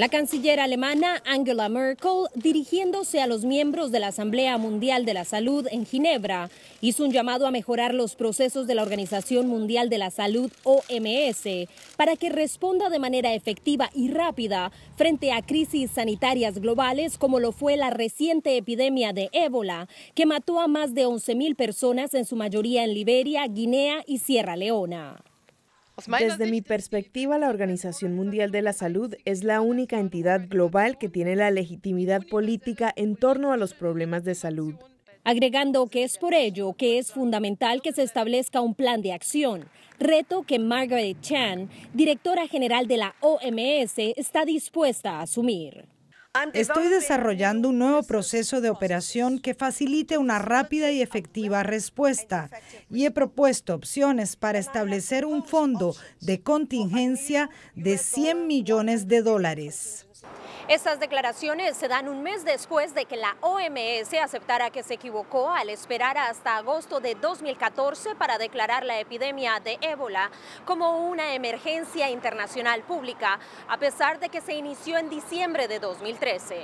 La canciller alemana Angela Merkel, dirigiéndose a los miembros de la Asamblea Mundial de la Salud en Ginebra, hizo un llamado a mejorar los procesos de la Organización Mundial de la Salud, OMS, para que responda de manera efectiva y rápida frente a crisis sanitarias globales como lo fue la reciente epidemia de ébola, que mató a más de 11.000 personas, en su mayoría en Liberia, Guinea y Sierra Leona. Desde mi perspectiva, la Organización Mundial de la Salud es la única entidad global que tiene la legitimidad política en torno a los problemas de salud. Agregando que es por ello que es fundamental que se establezca un plan de acción, reto que Margaret Chan, directora general de la OMS, está dispuesta a asumir. Estoy desarrollando un nuevo proceso de operación que facilite una rápida y efectiva respuesta y he propuesto opciones para establecer un fondo de contingencia de 100 millones de dólares. Estas declaraciones se dan un mes después de que la OMS aceptara que se equivocó al esperar hasta agosto de 2014 para declarar la epidemia de ébola como una emergencia internacional pública, a pesar de que se inició en diciembre de 2013.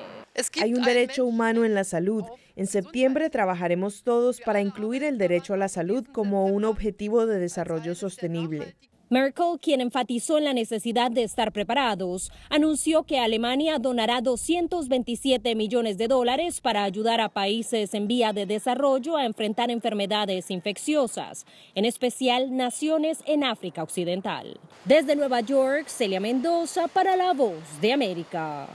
Hay un derecho humano en la salud. En pues septiembre trabajaremos todos para incluir el derecho a la salud como un objetivo de desarrollo sostenible. Merkel, quien enfatizó en la necesidad de estar preparados, anunció que Alemania donará 227 millones de dólares para ayudar a países en vía de desarrollo a enfrentar enfermedades infecciosas, en especial naciones en África Occidental. Desde Nueva York, Celia Mendoza para La Voz de América.